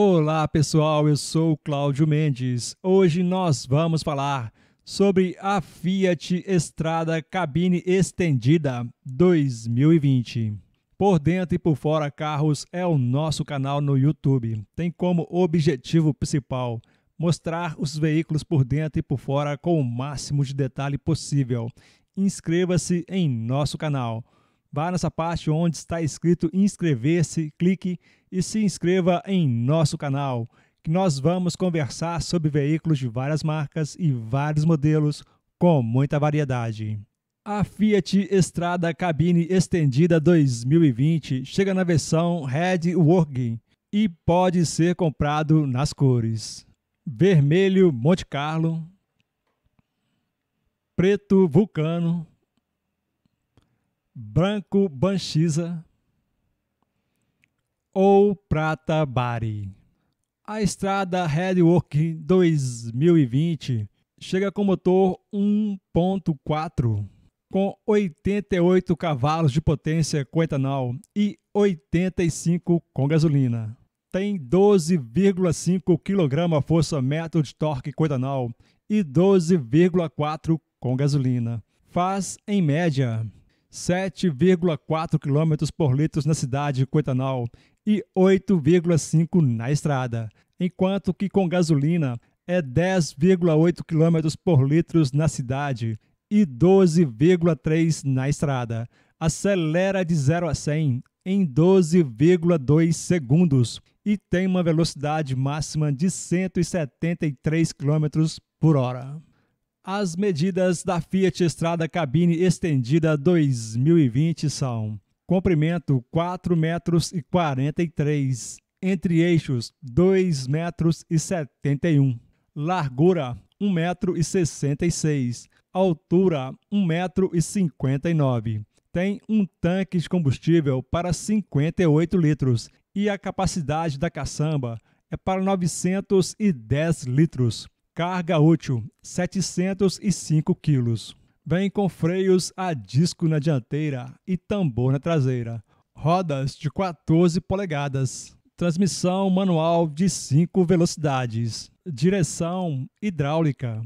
Olá pessoal, eu sou Cláudio Mendes. Hoje nós vamos falar sobre a Fiat Estrada Cabine Estendida 2020. Por dentro e por fora carros é o nosso canal no YouTube. Tem como objetivo principal mostrar os veículos por dentro e por fora com o máximo de detalhe possível. Inscreva-se em nosso canal. Vá nessa parte onde está escrito inscrever-se, clique e se inscreva em nosso canal, que nós vamos conversar sobre veículos de várias marcas e vários modelos com muita variedade. A Fiat Estrada Cabine Estendida 2020 chega na versão Red Working e pode ser comprado nas cores: vermelho Monte Carlo, preto Vulcano, branco banchiza ou prata bari. A estrada Redwork 2020 chega com motor 1.4 com 88 cavalos de potência com etanol e 85 com gasolina. Tem 12,5 kg força metro de torque com etanol e 12,4 com gasolina. Faz em média 7,4 km por litro na cidade com etanol e 8,5 na estrada, enquanto que com gasolina é 10,8 km por litro na cidade e 12,3 na estrada. Acelera de 0 a 100 em 12,2 segundos e tem uma velocidade máxima de 173 km por hora. As medidas da Fiat Estrada Cabine Estendida 2020 são comprimento 4 metros e 43, entre eixos 2 metros e 71, largura 1 metro e 66, altura 1 metro e 59. Tem um tanque de combustível para 58 litros e a capacidade da caçamba é para 910 litros. Carga útil: 705 quilos. Vem com freios a disco na dianteira e tambor na traseira. Rodas de 14 polegadas. Transmissão manual de 5 velocidades. Direção hidráulica.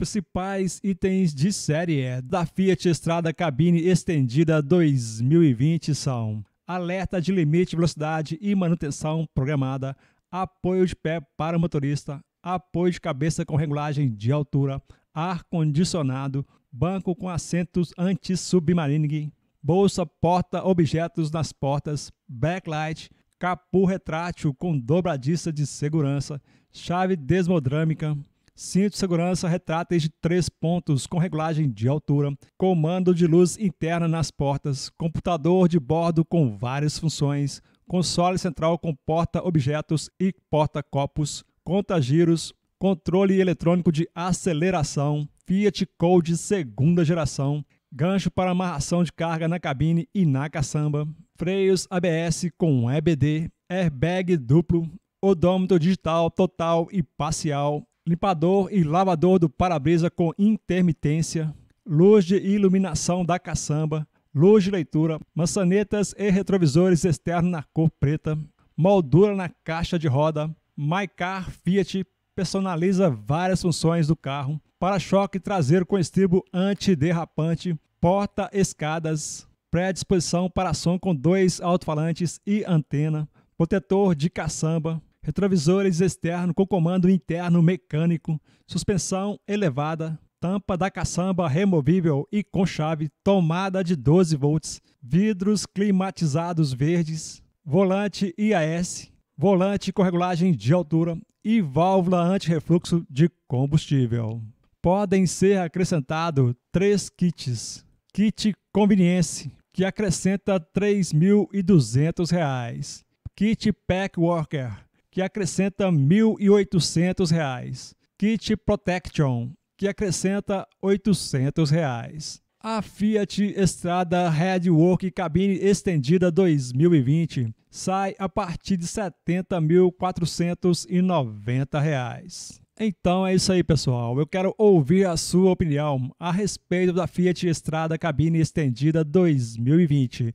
Principais itens de série é da Fiat Estrada Cabine Estendida 2020 são: alerta de limite de velocidade e manutenção programada, apoio de pé para o motorista, apoio de cabeça com regulagem de altura, ar-condicionado, banco com assentos anti-submarine, bolsa porta-objetos nas portas, backlight, capô retrátil com dobradiça de segurança, chave desmodrâmica, cinto de segurança retráteis de três pontos com regulagem de altura, comando de luz interna nas portas, computador de bordo com várias funções, console central com porta-objetos e porta-copos, contagiros, controle eletrônico de aceleração, Fiat Code segunda geração, gancho para amarração de carga na cabine e na caçamba, freios ABS com EBD, airbag duplo, odômetro digital total e parcial, limpador e lavador do para-brisa com intermitência, luz de iluminação da caçamba, luz de leitura, maçanetas e retrovisores externos na cor preta, moldura na caixa de roda, MyCar Fiat personaliza várias funções do carro: para-choque traseiro com estribo antiderrapante, porta escadas, pré-disposição para som com dois alto-falantes e antena, protetor de caçamba, retrovisores externo com comando interno mecânico, suspensão elevada, tampa da caçamba removível e com chave, tomada de 12 volts, vidros climatizados verdes, volante IAS, volante com regulagem de altura e válvula anti-refluxo de combustível. Podem ser acrescentados três kits. Kit Convenience, que acrescenta R$ 3.200. Kit Pack Worker, que acrescenta R$ 1.800. Kit Protection, que acrescenta R$ 800. Reais. A Fiat Estrada Headwork Cabine Estendida 2020 sai a partir de R$ 70.490. Então é isso aí, pessoal. Eu quero ouvir a sua opinião a respeito da Fiat Estrada Cabine Estendida 2020.